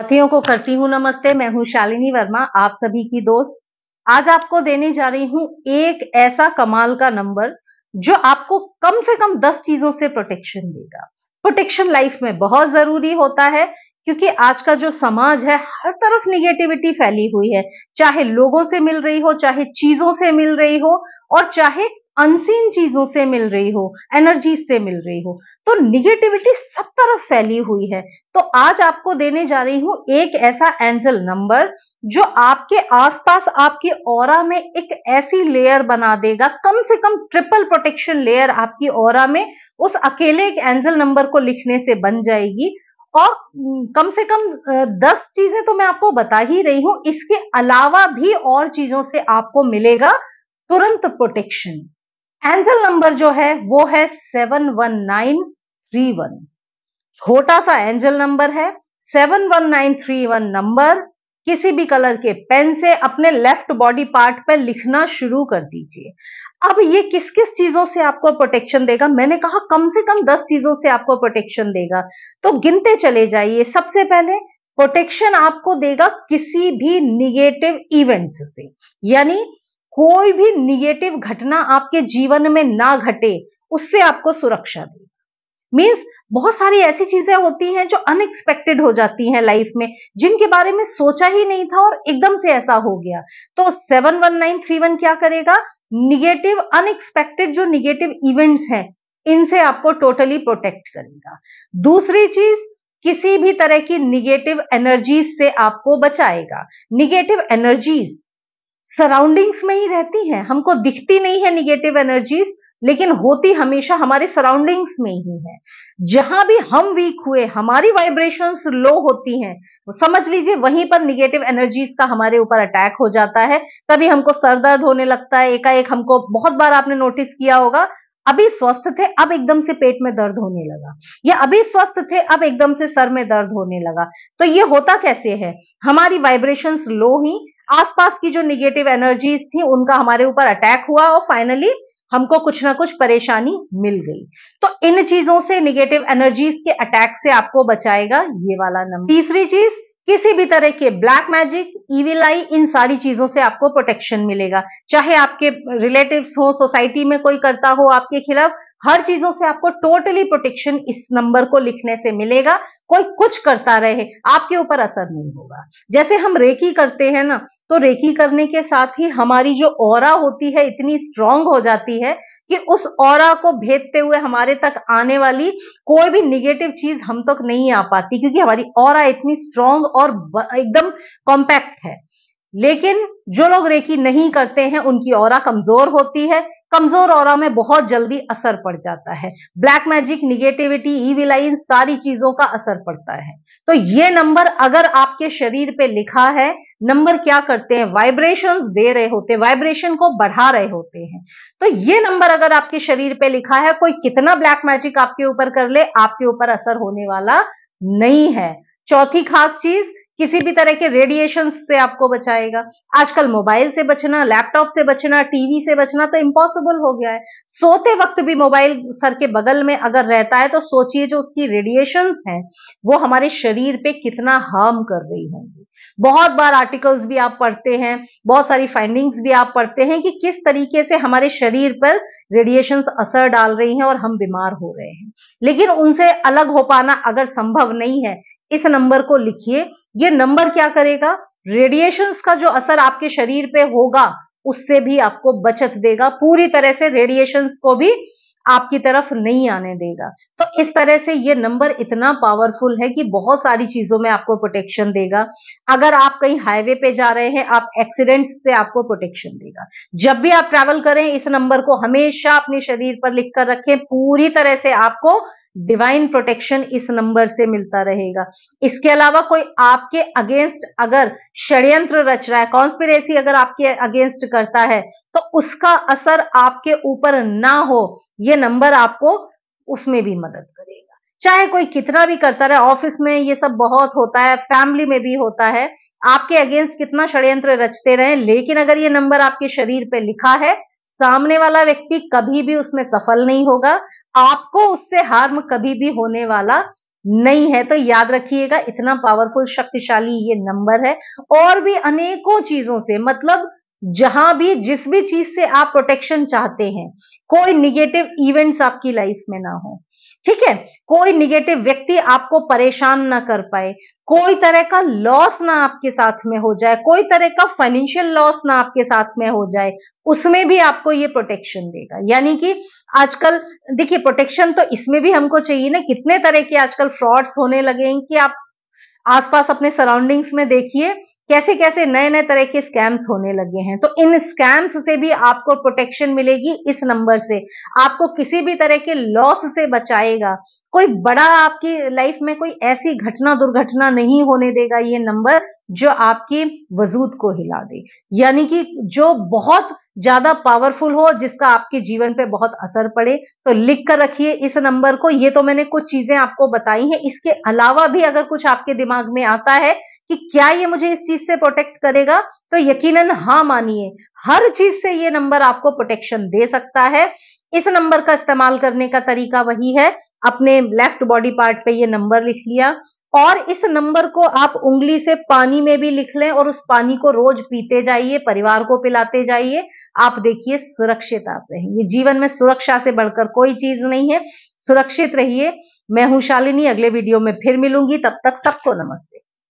साथियों को करती हूँ नमस्ते मैं हूँ शालिनी वर्मा आप सभी की दोस्त आज आपको देने जा रही हूँ एक ऐसा कमाल का नंबर जो आपको कम से कम दस चीजों से प्रोटेक्शन देगा प्रोटेक्शन लाइफ में बहुत जरूरी होता है क्योंकि आज का जो समाज है हर तरफ निगेटिविटी फैली हुई है चाहे लोगों से मिल रही हो चाहे चीजों से मिल रही हो और चाहे अनसीन चीजों से मिल रही हो एनर्जी से मिल रही हो तो निगेटिविटी सब तरफ फैली हुई है तो आज आपको देने जा रही हूं एक ऐसा एंजल नंबर जो आपके आसपास आपके और में एक ऐसी लेयर बना देगा कम से कम ट्रिपल प्रोटेक्शन लेयर आपकी और में उस अकेले एक एंजल नंबर को लिखने से बन जाएगी और कम से कम दस चीजें तो मैं आपको बता ही रही हूं इसके अलावा भी और चीजों से आपको मिलेगा तुरंत प्रोटेक्शन एंजल नंबर जो है वो है seven one nine three one छोटा सा एंजल नंबर है seven one nine three one number किसी भी कलर के पेन से अपने लेफ्ट बॉडी पार्ट पर लिखना शुरू कर दीजिए अब ये किस किस चीजों से आपको प्रोटेक्शन देगा मैंने कहा कम से कम दस चीजों से आपको प्रोटेक्शन देगा तो गिनते चले जाइए सबसे पहले प्रोटेक्शन आपको देगा किसी भी निगेटिव इवेंट्स से यानी कोई भी निगेटिव घटना आपके जीवन में ना घटे उससे आपको सुरक्षा दे मीन्स बहुत सारी ऐसी चीजें होती हैं जो अनएक्सपेक्टेड हो जाती हैं लाइफ में जिनके बारे में सोचा ही नहीं था और एकदम से ऐसा हो गया तो seven one nine three one क्या करेगा निगेटिव अनएक्सपेक्टेड जो निगेटिव इवेंट्स हैं इनसे आपको टोटली प्रोटेक्ट करेगा दूसरी चीज किसी भी तरह की निगेटिव एनर्जीज से आपको बचाएगा निगेटिव एनर्जीज सराउंडिंग्स में ही रहती है हमको दिखती नहीं है निगेटिव एनर्जीज लेकिन होती हमेशा हमारे सराउंडिंग्स में ही है जहां भी हम वीक हुए हमारी वाइब्रेशंस लो होती हैं समझ लीजिए वहीं पर निगेटिव एनर्जीज का हमारे ऊपर अटैक हो जाता है कभी हमको सर दर्द होने लगता है एकाएक हमको बहुत बार आपने नोटिस किया होगा अभी स्वस्थ थे अब एकदम से पेट में दर्द होने लगा या अभी स्वस्थ थे अब एकदम से सर में दर्द होने लगा तो ये होता कैसे है हमारी वाइब्रेशंस लो ही आसपास की जो निगेटिव एनर्जीज थी उनका हमारे ऊपर अटैक हुआ और फाइनली हमको कुछ ना कुछ परेशानी मिल गई तो इन चीजों से निगेटिव एनर्जीज के अटैक से आपको बचाएगा ये वाला नंबर तीसरी चीज किसी भी तरह के ब्लैक मैजिक इविल आई इन सारी चीजों से आपको प्रोटेक्शन मिलेगा चाहे आपके रिलेटिव्स हो सोसाइटी में कोई करता हो आपके खिलाफ हर चीजों से आपको टोटली प्रोटेक्शन इस नंबर को लिखने से मिलेगा कोई कुछ करता रहे आपके ऊपर असर नहीं होगा जैसे हम रेकी करते हैं ना तो रेकी करने के साथ ही हमारी जो और होती है इतनी स्ट्रांग हो जाती है कि उस और को भेदते हुए हमारे तक आने वाली कोई भी निगेटिव चीज हम तक नहीं आ पाती क्योंकि हमारी और इतनी स्ट्रांग और एकदम कॉम्पैक्ट है लेकिन जो लोग रेकी नहीं करते हैं उनकी और कमजोर होती है कमजोर और में बहुत जल्दी असर पड़ जाता है ब्लैक मैजिक निगेटिविटी ईविलाइन सारी चीजों का असर पड़ता है तो ये नंबर अगर आपके शरीर पे लिखा है नंबर क्या करते हैं वाइब्रेशन दे रहे होते हैं वाइब्रेशन को बढ़ा रहे होते हैं तो ये नंबर अगर आपके शरीर पे लिखा है कोई कितना ब्लैक मैजिक आपके ऊपर कर ले आपके ऊपर असर होने वाला नहीं है चौथी खास चीज किसी भी तरह के रेडिएशन से आपको बचाएगा आजकल मोबाइल से बचना लैपटॉप से बचना टीवी से बचना तो इम्पॉसिबल हो गया है सोते वक्त भी मोबाइल सर के बगल में अगर रहता है तो सोचिए जो उसकी रेडिएशन हैं वो हमारे शरीर पे कितना हार्म कर रही होंगी बहुत बार आर्टिकल्स भी आप पढ़ते हैं बहुत सारी फाइंडिंग्स भी आप पढ़ते हैं कि किस तरीके से हमारे शरीर पर रेडिएशन असर डाल रही हैं और हम बीमार हो रहे हैं लेकिन उनसे अलग हो पाना अगर संभव नहीं है इस नंबर को लिखिए ये नंबर क्या करेगा रेडिएशंस का जो असर आपके शरीर पे होगा उससे भी आपको बचत देगा पूरी तरह से रेडिएशंस को भी आपकी तरफ नहीं आने देगा तो इस तरह से ये नंबर इतना पावरफुल है कि बहुत सारी चीजों में आपको प्रोटेक्शन देगा अगर आप कहीं हाईवे पे जा रहे हैं आप एक्सीडेंट से आपको प्रोटेक्शन देगा जब भी आप ट्रैवल करें इस नंबर को हमेशा अपने शरीर पर लिख कर रखें पूरी तरह से आपको डिवाइन प्रोटेक्शन इस नंबर से मिलता रहेगा इसके अलावा कोई आपके अगेंस्ट अगर षड्यंत्र रच रहा है कॉन्स्पिरेसी अगर आपके अगेंस्ट करता है तो उसका असर आपके ऊपर ना हो ये नंबर आपको उसमें भी मदद करेगा चाहे कोई कितना भी करता रहे ऑफिस में ये सब बहुत होता है फैमिली में भी होता है आपके अगेंस्ट कितना षड्यंत्र रचते रहे लेकिन अगर ये नंबर आपके शरीर पे लिखा है सामने वाला व्यक्ति कभी भी उसमें सफल नहीं होगा आपको उससे हार्म कभी भी होने वाला नहीं है तो याद रखिएगा इतना पावरफुल शक्तिशाली ये नंबर है और भी अनेकों चीजों से मतलब जहां भी जिस भी चीज से आप प्रोटेक्शन चाहते हैं कोई निगेटिव इवेंट्स आपकी लाइफ में ना हो ठीक है कोई निगेटिव व्यक्ति आपको परेशान ना कर पाए कोई तरह का लॉस ना आपके साथ में हो जाए कोई तरह का फाइनेंशियल लॉस ना आपके साथ में हो जाए उसमें भी आपको ये प्रोटेक्शन देगा यानी कि आजकल देखिए प्रोटेक्शन तो इसमें भी हमको चाहिए ना कितने तरह के आजकल फ्रॉड्स होने लगे हैं कि आप आसपास अपने सराउंडिंग्स में देखिए कैसे कैसे नए नए तरह के स्कैम्स होने लगे हैं तो इन स्कैम्स से भी आपको प्रोटेक्शन मिलेगी इस नंबर से आपको किसी भी तरह के लॉस से बचाएगा कोई बड़ा आपकी लाइफ में कोई ऐसी घटना दुर्घटना नहीं होने देगा ये नंबर जो आपकी वजूद को हिला दे यानी कि जो बहुत ज्यादा पावरफुल हो जिसका आपके जीवन पे बहुत असर पड़े तो लिख कर रखिए इस नंबर को ये तो मैंने कुछ चीजें आपको बताई हैं इसके अलावा भी अगर कुछ आपके दिमाग में आता है कि क्या ये मुझे इस चीज से प्रोटेक्ट करेगा तो यकीनन हाँ मानिए हर चीज से ये नंबर आपको प्रोटेक्शन दे सकता है इस नंबर का इस्तेमाल करने का तरीका वही है अपने लेफ्ट बॉडी पार्ट पे ये नंबर लिख लिया और इस नंबर को आप उंगली से पानी में भी लिख लें और उस पानी को रोज पीते जाइए परिवार को पिलाते जाइए आप देखिए सुरक्षित आप रहेंगे जीवन में सुरक्षा से बढ़कर कोई चीज नहीं है सुरक्षित रहिए मैं हूं शालिनी अगले वीडियो में फिर मिलूंगी तब तक सबको नमस्ते